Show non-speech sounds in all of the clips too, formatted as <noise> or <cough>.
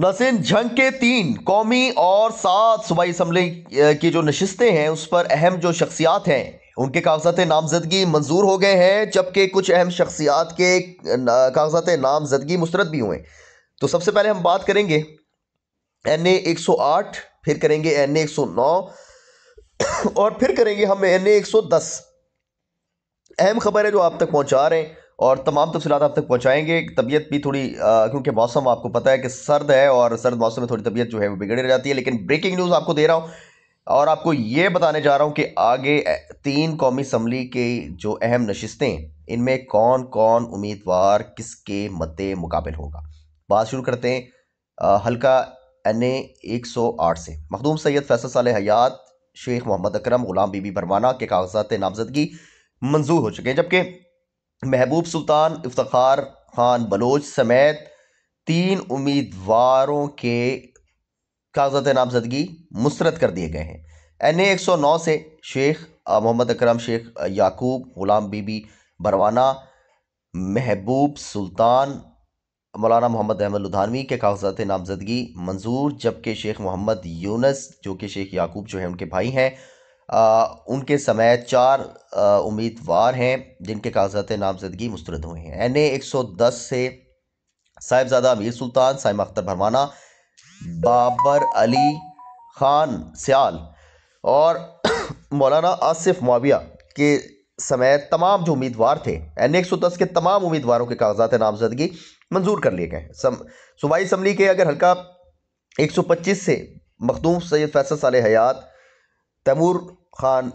नसीन जंग के तीन कौमी और सात सूबाई इसम्बली की जो नशस्तें हैं उस पर अहम जो शख्सियात हैं उनके कागजात नामजदगी मंजूर हो गए हैं जबकि कुछ अहम शख्सियात के कागजात नामजदगी मुस्रद भी हुए तो सबसे पहले हम बात करेंगे एन ए एक सौ आठ फिर करेंगे एन ए एक सौ नौ और फिर करेंगे हम एन ए एक सौ दस अहम खबर है जो आप तक पहुंचा रहे हैं और तमाम तफसीत आप तक पहुँचाएँगे तबीयत भी थोड़ी क्योंकि मौसम आपको पता है कि सर्द है और सर्द मौसम में थोड़ी तबीयत जो है वो बिगड़ जाती है लेकिन ब्रेकिंग न्यूज़ आपको दे रहा हूँ और आपको ये बताने जा रहा हूँ कि आगे तीन कौमी असम्बली के जो अहम नशस्तें इनमें कौन कौन उम्मीदवार किसके मत मुकाबल होगा बात शुरू करते हैं हल्का एन ए एक सौ आठ से मखदूम सैयद फैसल साल हयात शेख मोहम्मद अकरम गुलाम बीबी बरमाना के कागजात नामजदगी मंजूर हो चुके हैं जबकि महबूब सुल्तान इफ्तार खान बलोच समेत तीन उम्मीदवारों के कागजात नामजदगी मुस्रद कर दिए गए हैं एन ए एक सौ नौ से शेख मोहम्मद अकरम शेख याकूब गुलाम बीबी बरवाना महबूब सुल्तान मौलाना मोहम्मद अहमद लुधानवी के कागजात नामजदगी मंजूर जबकि शेख मोहम्मद यूनस जो कि शेख याकूब जो है उनके भाई हैं उनके समय चार उम्मीदवार हैं जिनके कागजात नामजदगी मुस्रद हुए हैं एन ए एक सौ दस से साहिबजादा अमीर सुल्तान साइम अख्तर भरमाना बाबर अली खान सियाल और <clears throat> मौलाना आसिफ माविया के समेत तमाम जो उम्मीदवार थे एन ए एक सौ दस के तमाम उम्मीदवारों के कागजात नामजदगी मंजूर कर लिए गए हैं सूबाई इसम्बली के अगर हल्का एक सौ पच्चीस से मखदूम सैद फैसल साल हयात तैमूर खान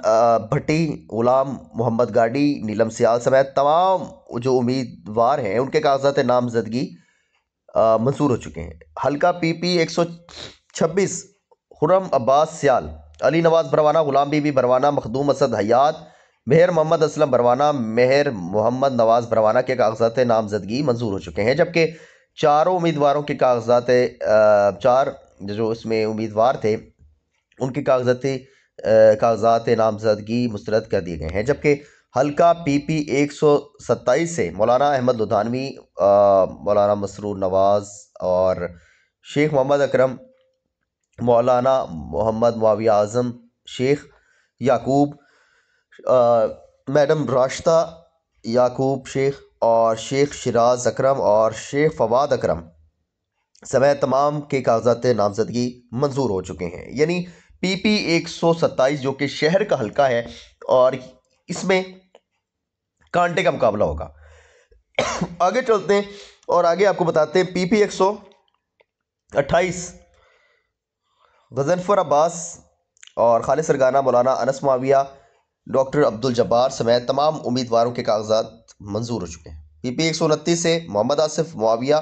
भट्टी ग़ुलाम मोहम्मद गाडी नीलम सियाल समेत तमाम जो उम्मीदवार हैं उनके कागजात नामजदगी मंसूर हो चुके हैं हल्का पी पी एक सौ छब्बीस हुरम अब्बास सियाल अली नवाज़ बरवाना ग़ुलाम बीबी बरवाना मखदूम असद हयात मेहर मोहम्मद असलम बरवाना मेहर मोहम्मद नवाज़ बरवाना के कागजात नामजदगी मंजूर हो चुके हैं जबकि चारों उम्मीदवारों के कागजात चार जो इसमें उम्मीदवार थे उनके कागजात कागजात नामजदगी मुस्रद कर दिए गए हैं जबकि हल्का पी पी एक सौ सत्ताईस से मौलाना अहमद लुधानवी मौलाना मसरूर नवाज़ और शेख मोहम्मद अकरम मौलाना मोहम्मद माविया आज़म शेख याकूब मैडम राश्ता याकूब शेख और शेख शराज अकरम और शेख फवाद अकरम समेत तमाम के कागजात नामजदगी मंजूर हो चुके हैं यानी पीपी एक सौ सत्ताईस जो कि शहर का हल्का है और इसमें कांटे का मुकाबला होगा <coughs> आगे चलते हैं और आगे आपको बताते हैं पीपी एक सौ अट्ठाईस गजनफर अब्बास और खालिद सरगाना मौलाना अनस माविया डॉक्टर अब्दुल जब्बार समेत तमाम उम्मीदवारों के कागजात मंजूर हो चुके हैं पीपी एक सौ उनतीस से मोहम्मद आसिफ मुआविया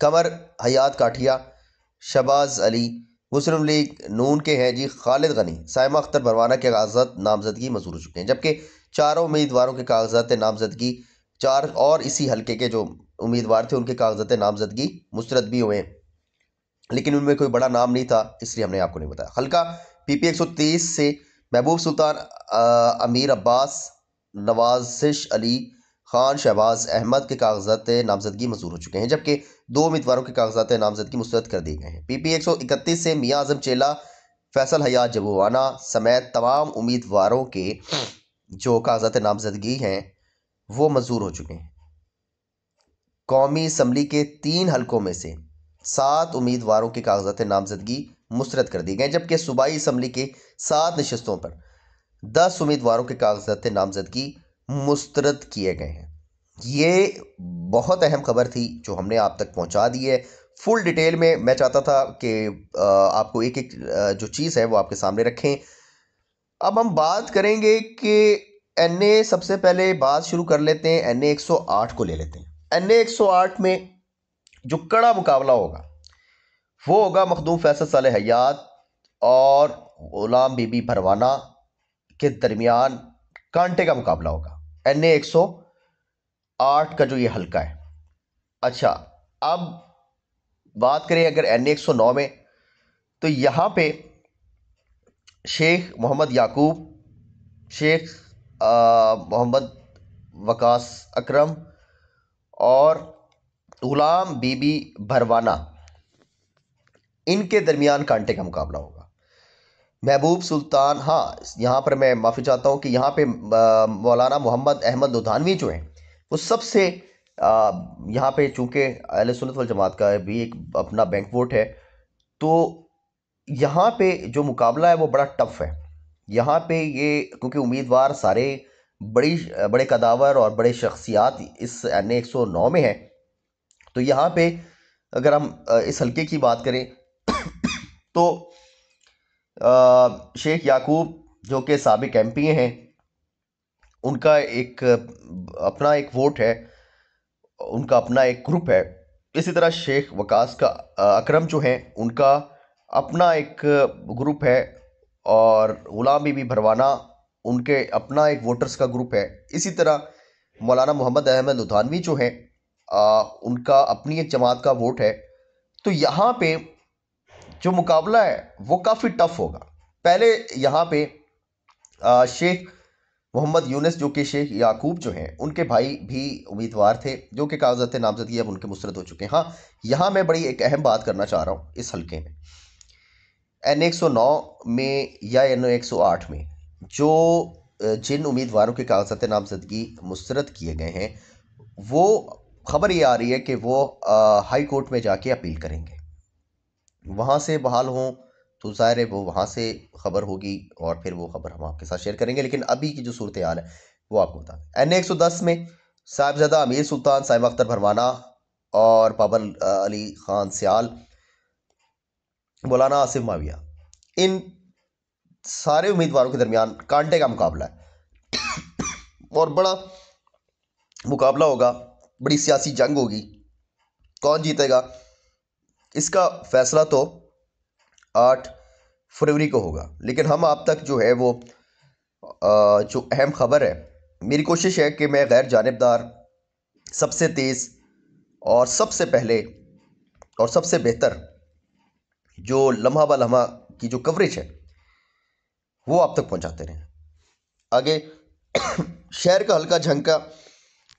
कमर हयात काठिया शबाज अली मुस्लिम लीग नून के हैं जी खालिद गनी साइमा अख्तर बरवाना के कागजात नामजदगी मंजूर हो चुके हैं जबकि चारों उम्मीदवारों के कागजात नामजदगी चार और इसी हल्के के जो उम्मीदवार थे उनके कागजात नामजदगी मुस्रद भी हुए लेकिन उनमें कोई बड़ा नाम नहीं था इसलिए हमने आपको नहीं बताया हल्का पी पी एक सौ तीस से महबूब सुल्तान आ, अमीर अब्बास नवाजिश अली खान शहबाज अहमद के कागजात नामजदगी मंजूर हो चुके हैं जबकि दो उम्मीदवारों के कागजात नामजदगी मुस्तरद कर दिए गए हैं पी पी एक सौ इकतीस से मियाँ आजम चेला फैसल हयात जबुवाना समेत तमाम उम्मीदवारों के जो कागजात नामजदगी हैं वो मंजूर हो चुके हैं कौमी असम्बली के तीन हल्कों में से सात उम्मीदवारों के कागजात नामजदगी मुस्तरद कर दिए गए जबकि सूबाई असम्बली के सात नशस्तों पर दस उम्मीदवारों के कागजात नामजदगी मुस्तरद किए गए हैं ये बहुत अहम खबर थी जो हमने आप तक पहुंचा दी है फुल डिटेल में मैं चाहता था कि आपको एक एक जो चीज़ है वो आपके सामने रखें अब हम बात करेंगे कि एन ए सबसे पहले बात शुरू कर लेते हैं एन ए एक सौ आठ को ले लेते हैं एन ए एक सौ आठ में जो कड़ा मुकाबला होगा वो होगा मखदूम फैसल साल हयात और गुलाम बीबी भरवाना के दरमियान कांटे का मुकाबला होगा एन ए एक सौ आठ का जो ये हल्का है अच्छा अब बात करें अगर एन ए एक सौ नौ में तो यहाँ पे शेख मोहम्मद याकूब शेख मोहम्मद वकास अकरम और गुलाम बीबी भरवाना इनके दरमियान कांटे का मुकाबला होगा महबूब सुल्तान हाँ यहाँ पर मैं माफ़ी चाहता हूँ कि यहाँ पे मौलाना मोहम्मद अहमद लुधानवी जो हैं वो सबसे यहाँ पे चूँकि अहल सुनत वल जमात का भी एक अपना बैंक वोट है तो यहाँ पे जो मुकाबला है वो बड़ा टफ है यहाँ पे ये क्योंकि उम्मीदवार सारे बड़ी बड़े कदावर और बड़े शख्सियात इस एन एक सौ नौ में हैं तो यहाँ पर अगर हम इस हल्के की बात करें तो शेख याकूब जो कि सबक एम पी हैं उनका एक अपना एक वोट है उनका अपना एक ग्रुप है इसी तरह शेख वकास का अकरम जो हैं उनका अपना एक ग्रुप है और ग़ुला बीबी भरवाना उनके अपना एक वोटर्स का ग्रुप है इसी तरह मौलाना मोहम्मद अहमद उधानवी जो हैं उनका अपनी एक जमात का वोट है तो यहाँ पे जो मुकाबला है वो काफ़ी टफ होगा पहले यहाँ पे शेख मोहम्मद यूनिस जो कि शेख याकूब जो हैं उनके भाई भी उम्मीदवार थे जो कि कागजात नामजदगी अब उनके मुस्रद हो चुके हैं हाँ यहाँ मैं बड़ी एक अहम बात करना चाह रहा हूँ इस हलके में एन एक सौ नौ में या एन एक सौ आठ में जो जिन उम्मीदवारों के कागजात नामजदगी मुस्रद किए गए हैं वो खबर ये आ रही है कि वो हाई कोर्ट में जाके अपील करेंगे वहाँ से बहाल हों तो ज़ाहिर है वो वहाँ से ख़बर होगी और फिर वो ख़बर हम आपके साथ शेयर करेंगे लेकिन अभी की जो सूरत हाल है वो आपको बता दें एन एक सौ दस में साहिबजादा अमीर सुल्तान साहिब अख्तर भरवाना और पाबल अली खान सियाल मौलाना आसिफ माविया इन सारे उम्मीदवारों के दरमियान कांटे का मुकाबला है और बड़ा मुकाबला होगा बड़ी सियासी जंग होगी कौन जीतेगा इसका फैसला तो आठ फरवरी को होगा लेकिन हम आप तक जो है वो आ, जो अहम खबर है मेरी कोशिश है कि मैं गैर जानबदार सबसे तेज़ और सबसे पहले और सबसे बेहतर जो लम्हा ब लम्हा की जो कवरेज है वो आप तक पहुंचाते रहें आगे <coughs> शहर का हल्का झंका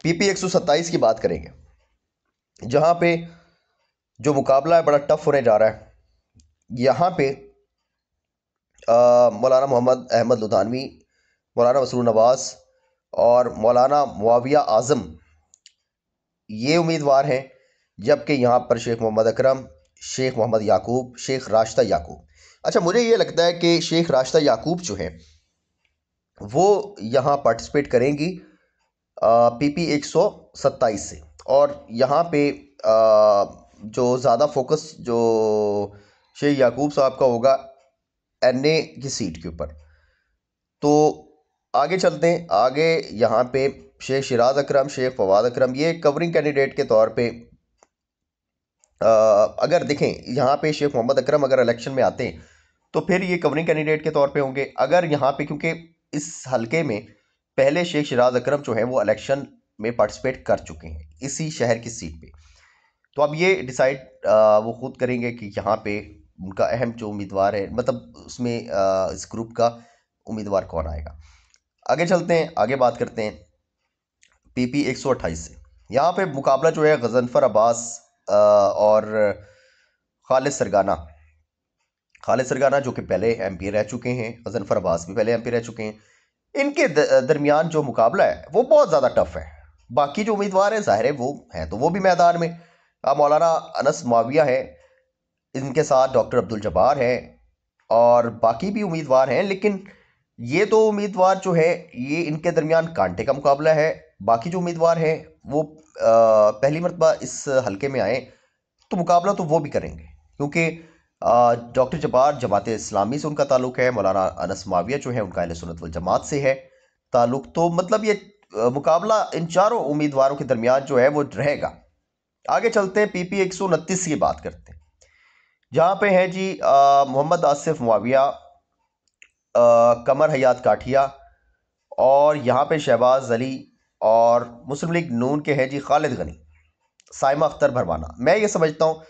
पीपी एक सौ सत्ताईस की बात करेंगे जहाँ पे जो मुकाबला है बड़ा टफ होने जा रहा है यहाँ पे मौलाना मोहम्मद अहमद लुधानवी मौलाना मसरू नवाज़ और मौलाना मुआविया आज़म ये उम्मीदवार हैं जबकि यहाँ पर शेख मोहम्मद अकरम शेख मोहम्मद याकूब शेख राशत याकूब अच्छा मुझे ये लगता है कि शेख राश्ता याकूब जो हैं वो यहाँ पार्टिसिपेट करेंगी पी पी एक सौ सत्ताईस से और यहाँ पे आ, जो ज़्यादा फोकस जो शेख याकूब साहब का होगा एन ए की सीट के ऊपर तो आगे चलते हैं आगे यहाँ पे शेख शराज अकरम शेख फवाद अकरम ये कवरिंग कैंडिडेट के तौर पे आ, अगर देखें यहाँ पे शेख मोहम्मद अकरम अगर इलेक्शन में आते हैं तो फिर ये कवरिंग कैंडिडेट के तौर पे होंगे अगर यहाँ पे क्योंकि इस हलके में पहले शेख शराज अकरम जो हैं वो इलेक्शन में पार्टिसिपेट कर चुके हैं इसी शहर की सीट पर तो अब ये डिसाइड वो खुद करेंगे कि यहाँ पे उनका अहम जो उम्मीदवार है मतलब उसमें इस ग्रुप का उम्मीदवार कौन आएगा आगे चलते हैं आगे बात करते हैं पीपी 128 से यहाँ पे मुकाबला जो है गजनफर अब्बास और खालिद सरगाना खालिद सरगाना जो कि पहले एम रह चुके हैं गजनफर अब्बास भी पहले एम रह चुके हैं इनके दरमियान जो मुकाबला है वो बहुत ज़्यादा टफ है बाकी जो उम्मीदवार हैं ज़ाहिर है वो हैं तो वो भी मैदान में हाँ, मौलाना अनस माविया हैं इनके साथ डॉक्टर अब्दुल जब्बार हैं और बाकी भी उम्मीदवार हैं लेकिन ये दो उम्मीदवार जो है ये इनके दरमियान कांटे का मुकाबला है बाकी जो उम्मीदवार हैं वो आ, पहली मरतबा इस हलके में आए तो मुकाबला तो वो भी करेंगे क्योंकि डॉक्टर जब्बार जमात इस्लामी से उनका ताल्लुक है मौलाना अनस माविया जो है उनका अहिल सुनत वल जमात से है ताल्लुक तो मतलब ये मुकाबला इन चारों उम्मीदवारों के दरमियान जो है वो रहेगा आगे चलते हैं पीपी एक सौ उनतीस की बात करते हैं जहाँ पे हैं जी मोहम्मद आसिफ मुआविया कमर हयात काठिया और यहाँ पे शहबाज अली और मुस्लिम लीग नून के हैं जी खालिद गनी साइमा अख्तर भरवाना मैं ये समझता हूँ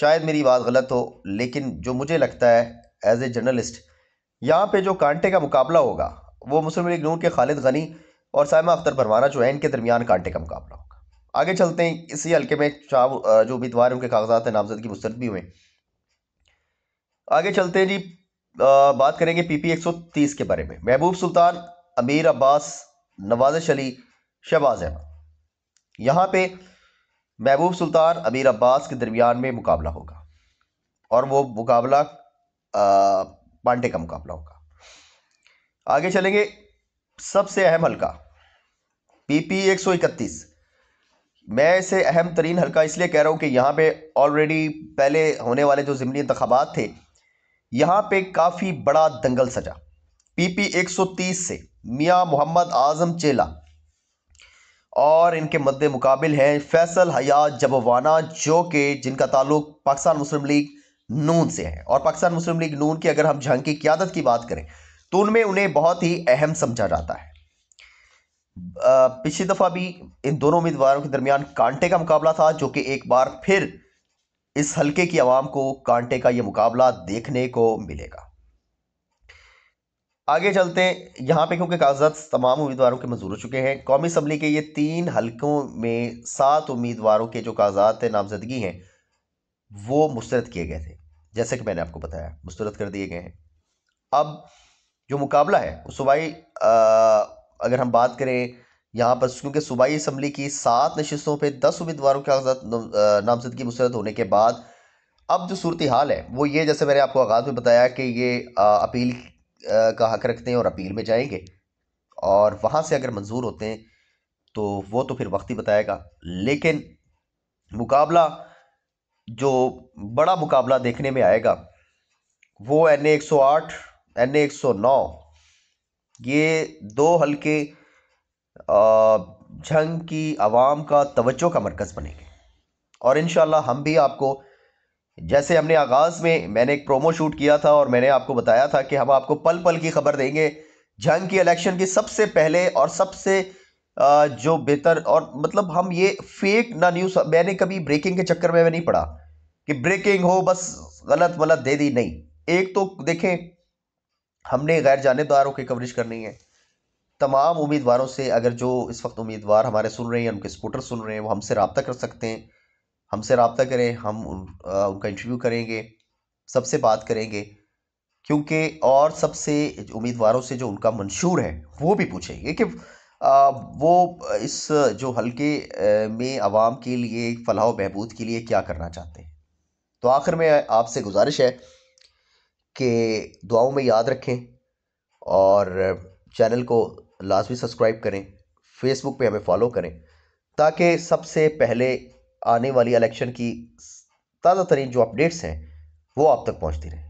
शायद मेरी बात गलत हो लेकिन जो मुझे लगता है एज ए जर्नलिस्ट यहाँ पे जो कांटे का मुकाबला होगा वो मुस्लिम लीग नून के खालिद गनी और साइमा अख्तर भरवाना जो है इनके दरमियान कांटे का मुकाबला आगे चलते हैं इसी हल्के में चार जो उम्मीदवार उनके कागजात हैं नामजदगी मुस्तरद भी हुए आगे चलते हैं जी बात करेंगे पीपी 130 के बारे में महबूब सुल्तान अमीर अब्बास नवाजिश अली शहबाज अहमद यहाँ पे महबूब सुल्तान अमीर अब्बास के दरमियान में मुकाबला होगा और वो मुकाबला पांडे का मुकाबला होगा आगे चलेंगे सबसे अहम हल्का पीपी 131 मैं इसे अहम तरीन हल्का इसलिए कह रहा हूँ कि यहाँ पे ऑलरेडी पहले होने वाले जो ज़मनी इंतबात थे यहाँ पे काफ़ी बड़ा दंगल सजा पीपी 130 से मियाँ मोहम्मद आज़म चेला और इनके मद्दे मुकाबिल हैं फैसल हयात जबवाना जो कि जिनका ताल्लुक पाकिस्तान मुस्लिम लीग नून से है और पाकिस्तान मुस्लिम लीग नून की अगर हम जंग की क्यादत की बात करें तो उनमें उन्हें बहुत ही अहम समझा जाता है पिछली दफ़ा भी इन दोनों उम्मीदवारों के दरमियान कांटे का मुकाबला था जो कि एक बार फिर इस हलके की आवाम को कांटे का ये मुकाबला देखने को मिलेगा आगे चलते हैं यहाँ पे क्योंकि कागजात तमाम उम्मीदवारों के मंजूर हो चुके हैं कौमी असम्बली के ये तीन हलकों में सात उम्मीदवारों के जो कागजात नामजदगी हैं वो मुस्तरद किए गए थे जैसे कि मैंने आपको बताया मुस्तरद कर दिए गए हैं अब जो मुकाबला है वो सूबाई अगर हम बात करें यहाँ पर क्योंकि सूबाई इसम्बली की सात नशस्तों पर दस उम्मीदवारों के कागजात नामजदगी मुस्रद होने के बाद अब जो सूरत हाल है वो ये जैसे मैंने आपको आगाज़ में बताया कि ये अपील का हक रखते हैं और अपील में जाएंगे और वहाँ से अगर मंजूर होते हैं तो वो तो फिर वक्त ही बताएगा लेकिन मुकाबला जो बड़ा मुकाबला देखने में आएगा वो एन ए एक सौ आठ एन ए एक सौ नौ ये दो हल्के जंग की आवाम का तवज्जो का मरकज़ बनेंगे और इन हम भी आपको जैसे हमने आगाज़ में मैंने एक प्रोमो शूट किया था और मैंने आपको बताया था कि हम आपको पल पल की खबर देंगे जंग की इलेक्शन की सबसे पहले और सबसे जो बेहतर और मतलब हम ये फेक ना न्यूज़ मैंने कभी ब्रेकिंग के चक्कर में नहीं पढ़ा कि ब्रेकिंग हो बस गलत वलत दे दी नहीं एक तो देखें हमने गैर जानबदारों की कवरेज करनी है तमाम उम्मीदवारों से अगर जो इस वक्त उम्मीदवार हमारे सुन रहे हैं उनके सपोर्टर सुन रहे हैं वो हमसे रबता कर सकते हैं हमसे रबता करें हम उनका इंटरव्यू करेंगे सबसे बात करेंगे क्योंकि और सबसे उम्मीदवारों से जो उनका मंशूर है वो भी पूछेंगे कि वो इस जो हल्के में आवाम के लिए फलाह बहबूद के लिए क्या करना चाहते हैं तो आखिर में आपसे गुजारिश है के दुआओं में याद रखें और चैनल को लाजमी सब्सक्राइब करें फेसबुक पे हमें फॉलो करें ताकि सबसे पहले आने वाली इलेक्शन की ताज़ा तरीन जो अपडेट्स हैं वो आप तक पहुँचती रहें